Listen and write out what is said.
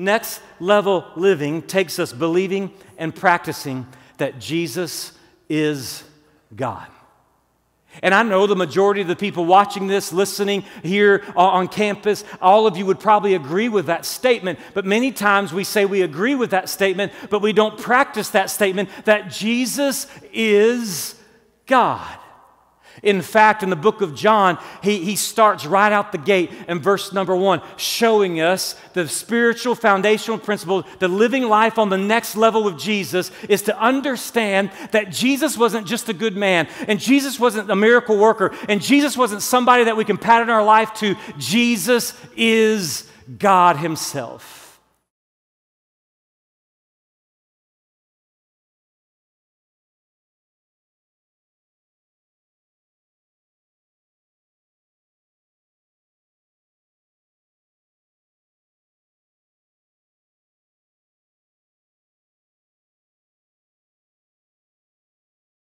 Next level living takes us believing and practicing that Jesus is God. And I know the majority of the people watching this, listening here on campus, all of you would probably agree with that statement. But many times we say we agree with that statement, but we don't practice that statement that Jesus is God. In fact, in the book of John, he, he starts right out the gate in verse number one, showing us the spiritual foundational principle that living life on the next level with Jesus is to understand that Jesus wasn't just a good man, and Jesus wasn't a miracle worker, and Jesus wasn't somebody that we can pattern our life to. Jesus is God Himself.